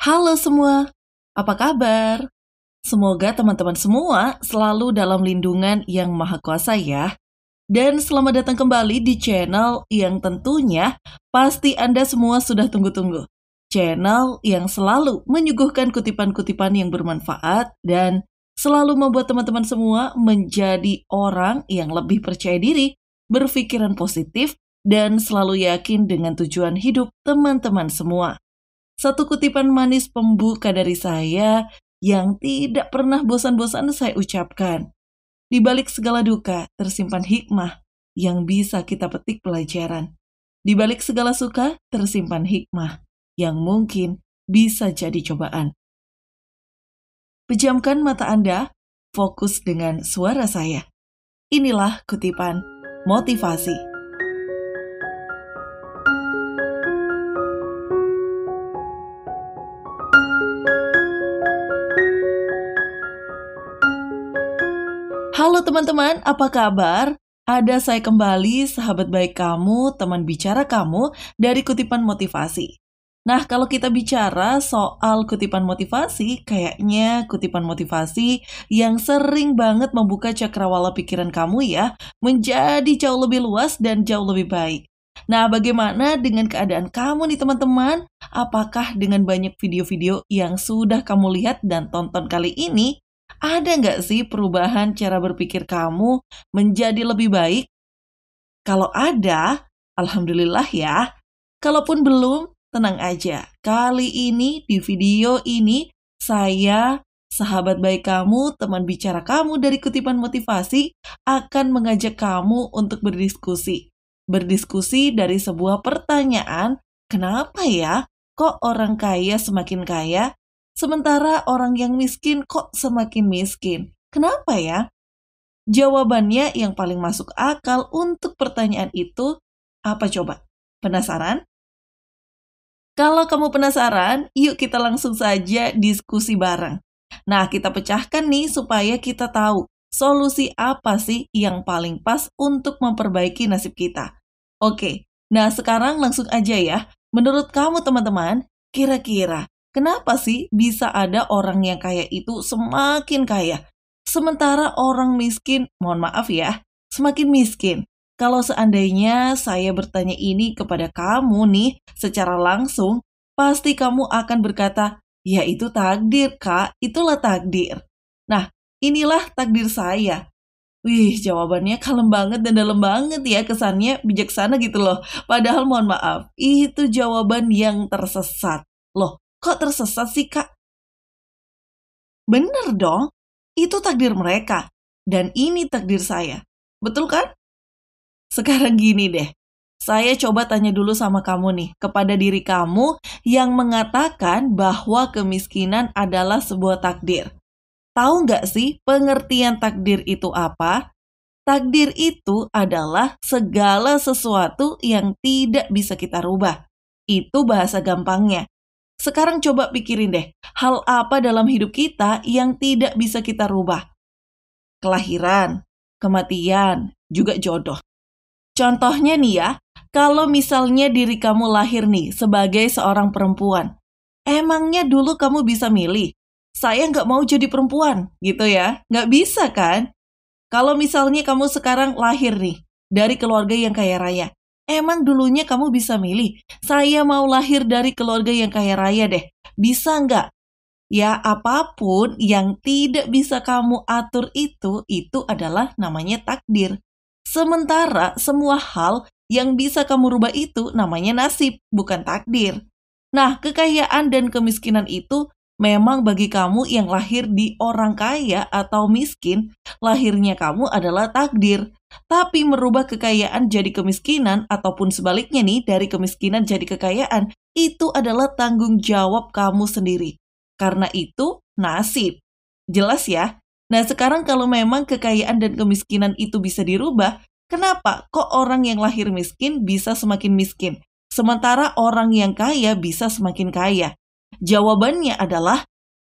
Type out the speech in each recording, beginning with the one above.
Halo semua, apa kabar? Semoga teman-teman semua selalu dalam lindungan yang maha kuasa ya. Dan selamat datang kembali di channel yang tentunya pasti Anda semua sudah tunggu-tunggu. Channel yang selalu menyuguhkan kutipan-kutipan yang bermanfaat dan selalu membuat teman-teman semua menjadi orang yang lebih percaya diri, berpikiran positif, dan selalu yakin dengan tujuan hidup teman-teman semua. Satu kutipan manis pembuka dari saya yang tidak pernah bosan-bosan saya ucapkan. Di balik segala duka tersimpan hikmah yang bisa kita petik pelajaran. Di balik segala suka tersimpan hikmah yang mungkin bisa jadi cobaan. Pejamkan mata Anda, fokus dengan suara saya. Inilah kutipan motivasi. Halo teman-teman, apa kabar? Ada saya kembali, sahabat baik kamu, teman bicara kamu, dari kutipan motivasi. Nah, kalau kita bicara soal kutipan motivasi, kayaknya kutipan motivasi yang sering banget membuka cakrawala pikiran kamu ya, menjadi jauh lebih luas dan jauh lebih baik. Nah, bagaimana dengan keadaan kamu nih teman-teman? Apakah dengan banyak video-video yang sudah kamu lihat dan tonton kali ini, ada nggak sih perubahan cara berpikir kamu menjadi lebih baik? Kalau ada, alhamdulillah ya. Kalaupun belum, tenang aja. Kali ini di video ini saya sahabat baik kamu, teman bicara kamu dari kutipan motivasi akan mengajak kamu untuk berdiskusi. Berdiskusi dari sebuah pertanyaan, kenapa ya kok orang kaya semakin kaya Sementara orang yang miskin kok semakin miskin. Kenapa ya? Jawabannya yang paling masuk akal untuk pertanyaan itu apa coba? Penasaran? Kalau kamu penasaran, yuk kita langsung saja diskusi bareng. Nah, kita pecahkan nih supaya kita tahu solusi apa sih yang paling pas untuk memperbaiki nasib kita. Oke, nah sekarang langsung aja ya. Menurut kamu teman-teman, kira-kira Kenapa sih bisa ada orang yang kaya itu semakin kaya? Sementara orang miskin, mohon maaf ya, semakin miskin. Kalau seandainya saya bertanya ini kepada kamu nih secara langsung, pasti kamu akan berkata, ya itu takdir kak, itulah takdir. Nah, inilah takdir saya. Wih, jawabannya kalem banget dan dalam banget ya kesannya bijaksana gitu loh. Padahal mohon maaf, itu jawaban yang tersesat. Loh, Kok tersesat sih, Kak? Bener dong, itu takdir mereka. Dan ini takdir saya. Betul kan? Sekarang gini deh, saya coba tanya dulu sama kamu nih, kepada diri kamu yang mengatakan bahwa kemiskinan adalah sebuah takdir. Tahu nggak sih pengertian takdir itu apa? Takdir itu adalah segala sesuatu yang tidak bisa kita rubah. Itu bahasa gampangnya. Sekarang coba pikirin deh, hal apa dalam hidup kita yang tidak bisa kita rubah? Kelahiran, kematian, juga jodoh. Contohnya nih ya, kalau misalnya diri kamu lahir nih sebagai seorang perempuan, emangnya dulu kamu bisa milih? Saya nggak mau jadi perempuan, gitu ya. Nggak bisa kan? Kalau misalnya kamu sekarang lahir nih, dari keluarga yang kaya raya, Emang dulunya kamu bisa milih? Saya mau lahir dari keluarga yang kaya raya deh. Bisa nggak? Ya, apapun yang tidak bisa kamu atur itu, itu adalah namanya takdir. Sementara semua hal yang bisa kamu rubah itu namanya nasib, bukan takdir. Nah, kekayaan dan kemiskinan itu memang bagi kamu yang lahir di orang kaya atau miskin, lahirnya kamu adalah takdir tapi merubah kekayaan jadi kemiskinan ataupun sebaliknya nih dari kemiskinan jadi kekayaan itu adalah tanggung jawab kamu sendiri. Karena itu nasib. Jelas ya? Nah, sekarang kalau memang kekayaan dan kemiskinan itu bisa dirubah, kenapa kok orang yang lahir miskin bisa semakin miskin, sementara orang yang kaya bisa semakin kaya? Jawabannya adalah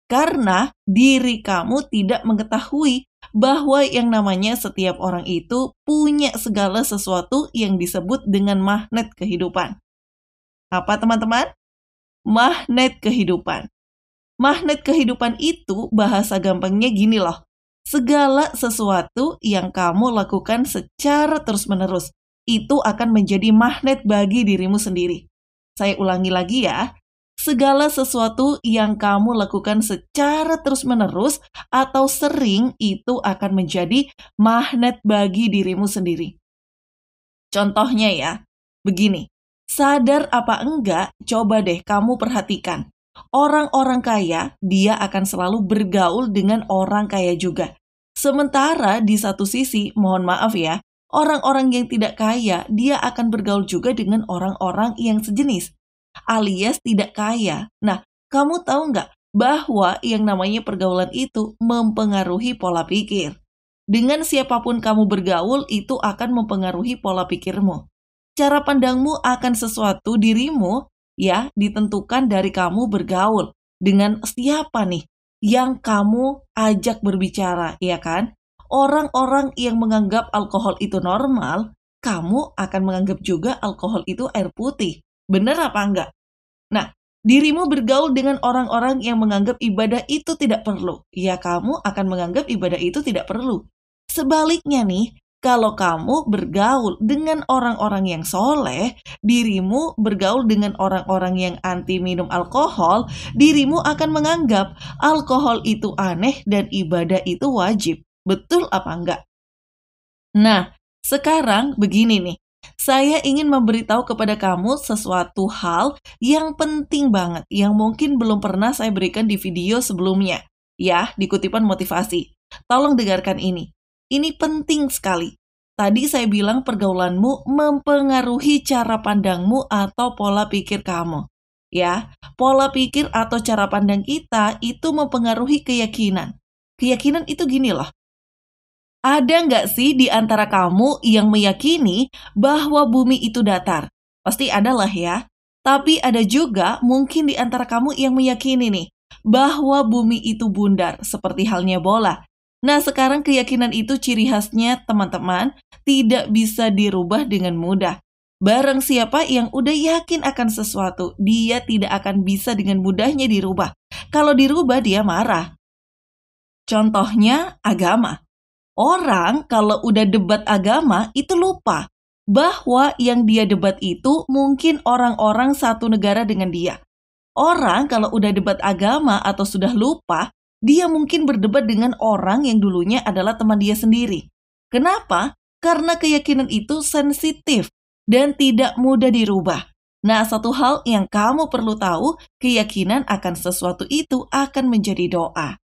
karena diri kamu tidak mengetahui bahwa yang namanya setiap orang itu punya segala sesuatu yang disebut dengan magnet kehidupan. Apa teman-teman? Magnet kehidupan. Magnet kehidupan itu bahasa gampangnya gini loh. Segala sesuatu yang kamu lakukan secara terus-menerus itu akan menjadi magnet bagi dirimu sendiri. Saya ulangi lagi ya, segala sesuatu yang kamu lakukan secara terus-menerus atau sering itu akan menjadi magnet bagi dirimu sendiri. Contohnya ya, begini. Sadar apa enggak, coba deh kamu perhatikan. Orang-orang kaya, dia akan selalu bergaul dengan orang kaya juga. Sementara di satu sisi, mohon maaf ya, orang-orang yang tidak kaya, dia akan bergaul juga dengan orang-orang yang sejenis alias tidak kaya. Nah, kamu tahu nggak bahwa yang namanya pergaulan itu mempengaruhi pola pikir. Dengan siapapun kamu bergaul itu akan mempengaruhi pola pikirmu. Cara pandangmu akan sesuatu dirimu ya ditentukan dari kamu bergaul dengan siapa nih yang kamu ajak berbicara, ya kan? Orang-orang yang menganggap alkohol itu normal, kamu akan menganggap juga alkohol itu air putih. Benar apa enggak? Nah, dirimu bergaul dengan orang-orang yang menganggap ibadah itu tidak perlu. Ya, kamu akan menganggap ibadah itu tidak perlu. Sebaliknya nih, kalau kamu bergaul dengan orang-orang yang soleh, dirimu bergaul dengan orang-orang yang anti minum alkohol, dirimu akan menganggap alkohol itu aneh dan ibadah itu wajib. Betul apa enggak? Nah, sekarang begini nih, saya ingin memberitahu kepada kamu sesuatu hal yang penting banget, yang mungkin belum pernah saya berikan di video sebelumnya. Ya, di motivasi. Tolong dengarkan ini. Ini penting sekali. Tadi saya bilang pergaulanmu mempengaruhi cara pandangmu atau pola pikir kamu. Ya, pola pikir atau cara pandang kita itu mempengaruhi keyakinan. Keyakinan itu gini loh, ada nggak sih di antara kamu yang meyakini bahwa bumi itu datar? Pasti ada lah ya. Tapi ada juga mungkin di antara kamu yang meyakini nih, bahwa bumi itu bundar, seperti halnya bola. Nah sekarang keyakinan itu ciri khasnya teman-teman tidak bisa dirubah dengan mudah. Barang siapa yang udah yakin akan sesuatu, dia tidak akan bisa dengan mudahnya dirubah. Kalau dirubah dia marah. Contohnya agama. Orang kalau udah debat agama itu lupa bahwa yang dia debat itu mungkin orang-orang satu negara dengan dia. Orang kalau udah debat agama atau sudah lupa, dia mungkin berdebat dengan orang yang dulunya adalah teman dia sendiri. Kenapa? Karena keyakinan itu sensitif dan tidak mudah dirubah. Nah, satu hal yang kamu perlu tahu, keyakinan akan sesuatu itu akan menjadi doa.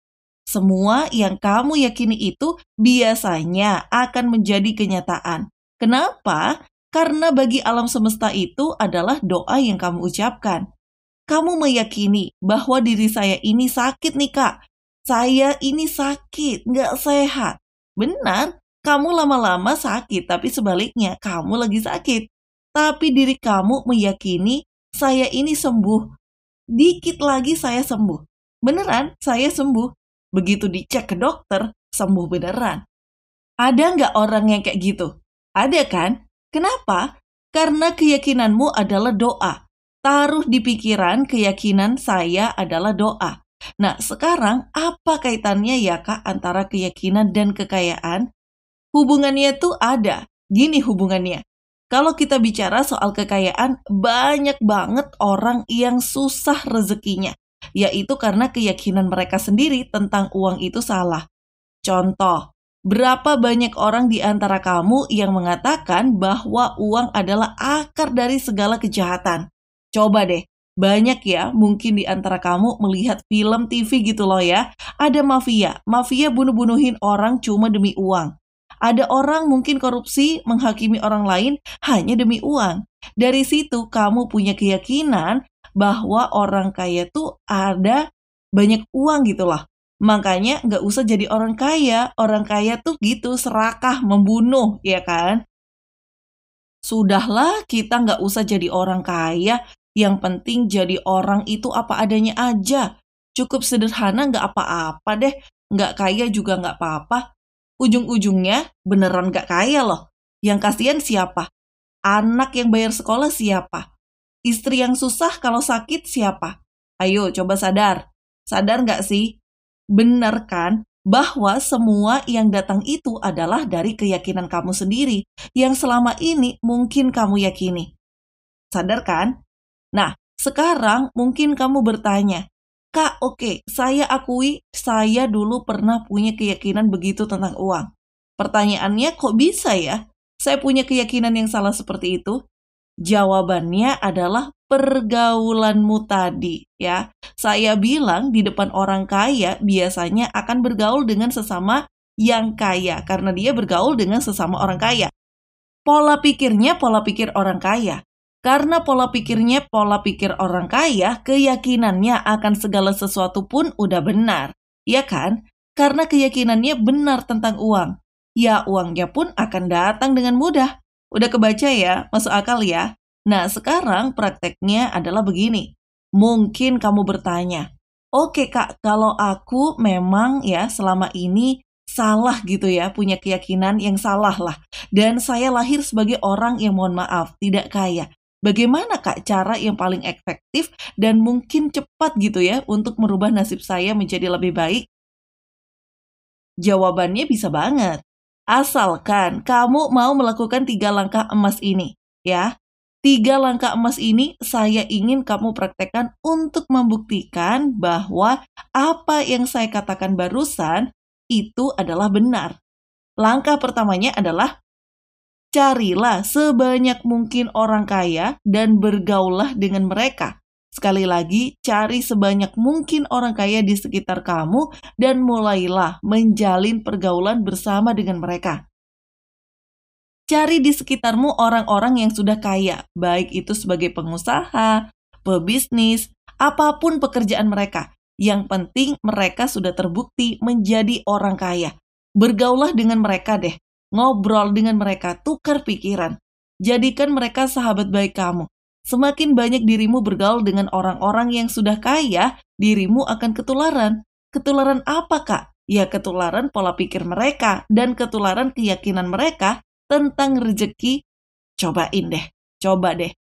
Semua yang kamu yakini itu biasanya akan menjadi kenyataan. Kenapa? Karena bagi alam semesta itu adalah doa yang kamu ucapkan. Kamu meyakini bahwa diri saya ini sakit nih kak. Saya ini sakit, nggak sehat. Benar, kamu lama-lama sakit, tapi sebaliknya kamu lagi sakit. Tapi diri kamu meyakini saya ini sembuh. Dikit lagi saya sembuh. Beneran, saya sembuh begitu dicek ke dokter, sembuh beneran. Ada nggak orang yang kayak gitu? Ada kan? Kenapa? Karena keyakinanmu adalah doa. Taruh di pikiran keyakinan saya adalah doa. Nah, sekarang apa kaitannya ya Kak antara keyakinan dan kekayaan? Hubungannya tuh ada. Gini hubungannya. Kalau kita bicara soal kekayaan, banyak banget orang yang susah rezekinya yaitu karena keyakinan mereka sendiri tentang uang itu salah. Contoh, berapa banyak orang di antara kamu yang mengatakan bahwa uang adalah akar dari segala kejahatan? Coba deh, banyak ya mungkin di antara kamu melihat film TV gitu loh ya. Ada mafia, mafia bunuh-bunuhin orang cuma demi uang. Ada orang mungkin korupsi menghakimi orang lain hanya demi uang. Dari situ kamu punya keyakinan bahwa orang kaya tuh ada banyak uang gitu loh. Makanya nggak usah jadi orang kaya. Orang kaya tuh gitu serakah membunuh, ya kan? Sudahlah kita nggak usah jadi orang kaya. Yang penting jadi orang itu apa adanya aja. Cukup sederhana nggak apa-apa deh. Nggak kaya juga nggak apa-apa. Ujung-ujungnya beneran nggak kaya loh. Yang kasihan siapa? Anak yang bayar sekolah siapa? Istri yang susah kalau sakit siapa? Ayo coba sadar. Sadar nggak sih? Bener kan? bahwa semua yang datang itu adalah dari keyakinan kamu sendiri yang selama ini mungkin kamu yakini. Sadar kan? Nah, sekarang mungkin kamu bertanya, Kak, oke, okay, saya akui saya dulu pernah punya keyakinan begitu tentang uang. Pertanyaannya kok bisa ya? Saya punya keyakinan yang salah seperti itu? Jawabannya adalah pergaulanmu tadi ya. Saya bilang di depan orang kaya biasanya akan bergaul dengan sesama yang kaya karena dia bergaul dengan sesama orang kaya. Pola pikirnya pola pikir orang kaya. Karena pola pikirnya pola pikir orang kaya, keyakinannya akan segala sesuatu pun udah benar, ya kan? Karena keyakinannya benar tentang uang. Ya uangnya pun akan datang dengan mudah Udah kebaca ya, masuk akal ya. Nah, sekarang prakteknya adalah begini. Mungkin kamu bertanya, oke okay, kak, kalau aku memang ya selama ini salah gitu ya, punya keyakinan yang salah lah. Dan saya lahir sebagai orang yang mohon maaf, tidak kaya. Bagaimana kak cara yang paling efektif dan mungkin cepat gitu ya untuk merubah nasib saya menjadi lebih baik? Jawabannya bisa banget. Asalkan kamu mau melakukan tiga langkah emas ini, ya. Tiga langkah emas ini saya ingin kamu praktekkan untuk membuktikan bahwa apa yang saya katakan barusan itu adalah benar. Langkah pertamanya adalah carilah sebanyak mungkin orang kaya dan bergaulah dengan mereka. Sekali lagi, cari sebanyak mungkin orang kaya di sekitar kamu dan mulailah menjalin pergaulan bersama dengan mereka. Cari di sekitarmu orang-orang yang sudah kaya, baik itu sebagai pengusaha, pebisnis, apapun pekerjaan mereka. Yang penting mereka sudah terbukti menjadi orang kaya. Bergaulah dengan mereka deh, ngobrol dengan mereka, tukar pikiran. Jadikan mereka sahabat baik kamu Semakin banyak dirimu bergaul dengan orang-orang yang sudah kaya, dirimu akan ketularan. Ketularan apa, Kak? Ya, ketularan pola pikir mereka dan ketularan keyakinan mereka tentang rezeki. Cobain deh, coba deh.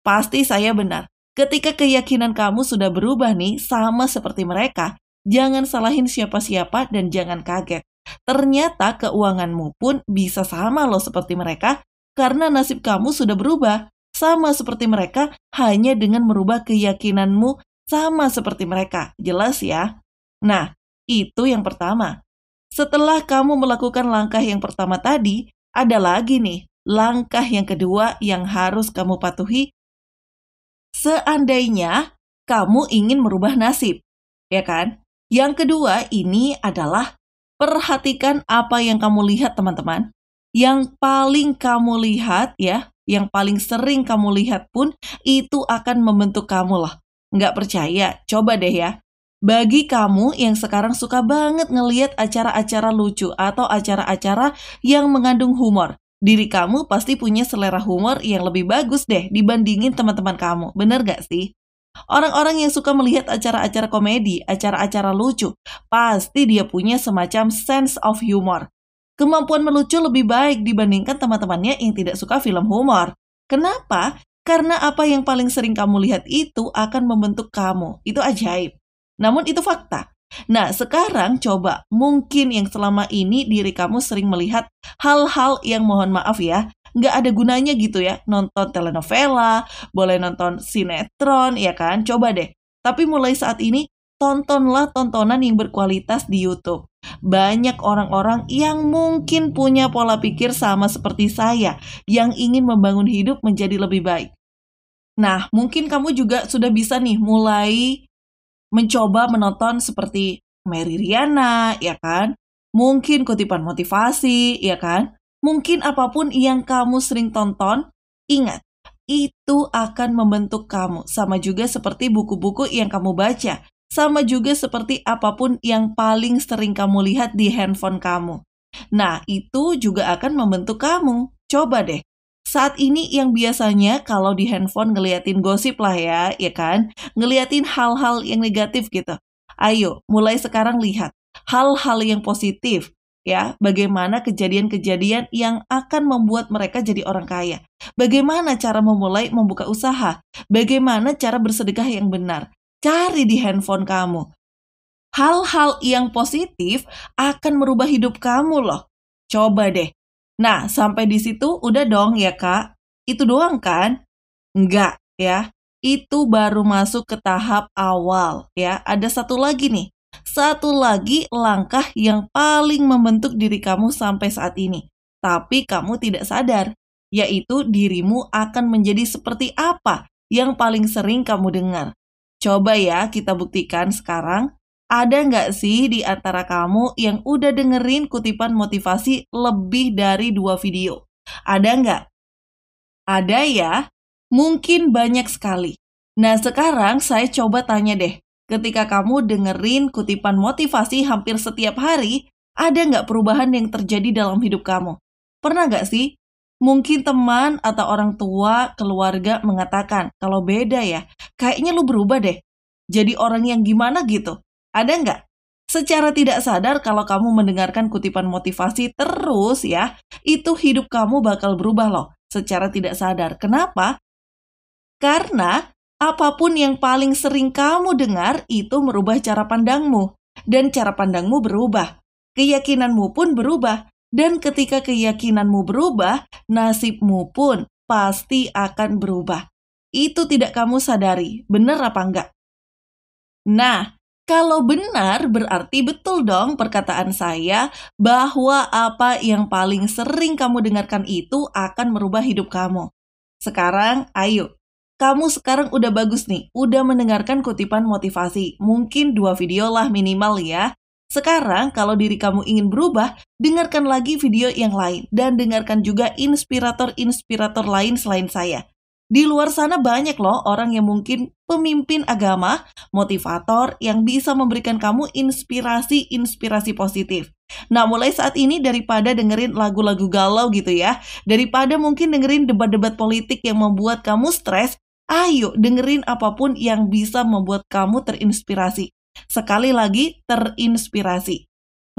Pasti saya benar. Ketika keyakinan kamu sudah berubah nih, sama seperti mereka, jangan salahin siapa-siapa dan jangan kaget. Ternyata keuanganmu pun bisa sama loh seperti mereka karena nasib kamu sudah berubah sama seperti mereka hanya dengan merubah keyakinanmu sama seperti mereka. Jelas ya? Nah, itu yang pertama. Setelah kamu melakukan langkah yang pertama tadi, ada lagi nih langkah yang kedua yang harus kamu patuhi. Seandainya kamu ingin merubah nasib, ya kan? Yang kedua ini adalah perhatikan apa yang kamu lihat, teman-teman. Yang paling kamu lihat, ya, yang paling sering kamu lihat pun itu akan membentuk kamu lah. Nggak percaya? Coba deh ya. Bagi kamu yang sekarang suka banget ngeliat acara-acara lucu atau acara-acara yang mengandung humor, diri kamu pasti punya selera humor yang lebih bagus deh dibandingin teman-teman kamu. Bener gak sih? Orang-orang yang suka melihat acara-acara komedi, acara-acara lucu, pasti dia punya semacam sense of humor kemampuan melucu lebih baik dibandingkan teman-temannya yang tidak suka film humor. Kenapa? Karena apa yang paling sering kamu lihat itu akan membentuk kamu. Itu ajaib. Namun itu fakta. Nah, sekarang coba mungkin yang selama ini diri kamu sering melihat hal-hal yang mohon maaf ya, nggak ada gunanya gitu ya. Nonton telenovela, boleh nonton sinetron, ya kan? Coba deh. Tapi mulai saat ini, tontonlah tontonan yang berkualitas di YouTube. Banyak orang-orang yang mungkin punya pola pikir sama seperti saya, yang ingin membangun hidup menjadi lebih baik. Nah, mungkin kamu juga sudah bisa nih mulai mencoba menonton seperti Mary Riana, ya kan? Mungkin kutipan motivasi, ya kan? Mungkin apapun yang kamu sering tonton, ingat, itu akan membentuk kamu. Sama juga seperti buku-buku yang kamu baca sama juga seperti apapun yang paling sering kamu lihat di handphone kamu. Nah, itu juga akan membentuk kamu. Coba deh, saat ini yang biasanya kalau di handphone ngeliatin gosip lah ya, ya kan? Ngeliatin hal-hal yang negatif gitu. Ayo, mulai sekarang lihat hal-hal yang positif ya, bagaimana kejadian-kejadian yang akan membuat mereka jadi orang kaya. Bagaimana cara memulai membuka usaha? Bagaimana cara bersedekah yang benar? Cari di handphone kamu. Hal-hal yang positif akan merubah hidup kamu loh. Coba deh. Nah, sampai di situ udah dong ya kak? Itu doang kan? Enggak ya. Itu baru masuk ke tahap awal ya. Ada satu lagi nih. Satu lagi langkah yang paling membentuk diri kamu sampai saat ini. Tapi kamu tidak sadar yaitu dirimu akan menjadi seperti apa yang paling sering kamu dengar. Coba ya kita buktikan sekarang, ada nggak sih di antara kamu yang udah dengerin kutipan motivasi lebih dari dua video? Ada nggak? Ada ya, mungkin banyak sekali. Nah sekarang saya coba tanya deh, ketika kamu dengerin kutipan motivasi hampir setiap hari, ada nggak perubahan yang terjadi dalam hidup kamu? Pernah nggak sih Mungkin teman atau orang tua, keluarga mengatakan, kalau beda ya, kayaknya lu berubah deh. Jadi orang yang gimana gitu. Ada nggak? Secara tidak sadar kalau kamu mendengarkan kutipan motivasi terus ya, itu hidup kamu bakal berubah loh. Secara tidak sadar. Kenapa? Karena apapun yang paling sering kamu dengar itu merubah cara pandangmu. Dan cara pandangmu berubah. Keyakinanmu pun berubah dan ketika keyakinanmu berubah, nasibmu pun pasti akan berubah. Itu tidak kamu sadari, benar apa enggak? Nah, kalau benar, berarti betul dong perkataan saya bahwa apa yang paling sering kamu dengarkan itu akan merubah hidup kamu. Sekarang, ayo. Kamu sekarang udah bagus nih, udah mendengarkan kutipan motivasi. Mungkin dua video lah minimal ya. Sekarang, kalau diri kamu ingin berubah, dengarkan lagi video yang lain dan dengarkan juga inspirator-inspirator lain selain saya. Di luar sana banyak loh orang yang mungkin pemimpin agama, motivator yang bisa memberikan kamu inspirasi-inspirasi positif. Nah, mulai saat ini daripada dengerin lagu-lagu galau gitu ya, daripada mungkin dengerin debat-debat politik yang membuat kamu stres, ayo dengerin apapun yang bisa membuat kamu terinspirasi sekali lagi terinspirasi.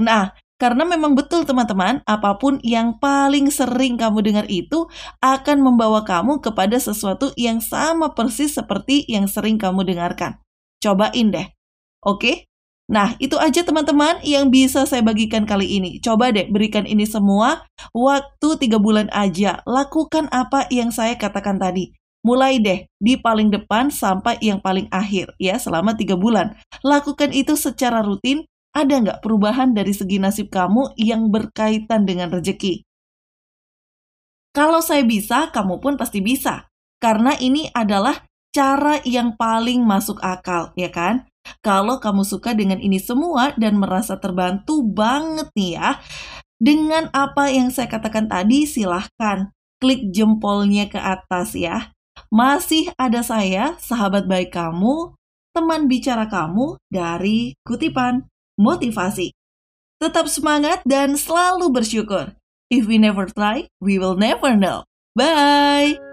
Nah, karena memang betul teman-teman, apapun yang paling sering kamu dengar itu akan membawa kamu kepada sesuatu yang sama persis seperti yang sering kamu dengarkan. Cobain deh. Oke? Nah, itu aja teman-teman yang bisa saya bagikan kali ini. Coba deh berikan ini semua waktu 3 bulan aja. Lakukan apa yang saya katakan tadi. Mulai deh di paling depan sampai yang paling akhir ya selama tiga bulan. Lakukan itu secara rutin. Ada nggak perubahan dari segi nasib kamu yang berkaitan dengan rejeki? Kalau saya bisa, kamu pun pasti bisa. Karena ini adalah cara yang paling masuk akal, ya kan? Kalau kamu suka dengan ini semua dan merasa terbantu banget nih ya, dengan apa yang saya katakan tadi, silahkan klik jempolnya ke atas ya. Masih ada saya, sahabat baik kamu, teman bicara kamu dari kutipan motivasi. Tetap semangat dan selalu bersyukur. If we never try, we will never know. Bye!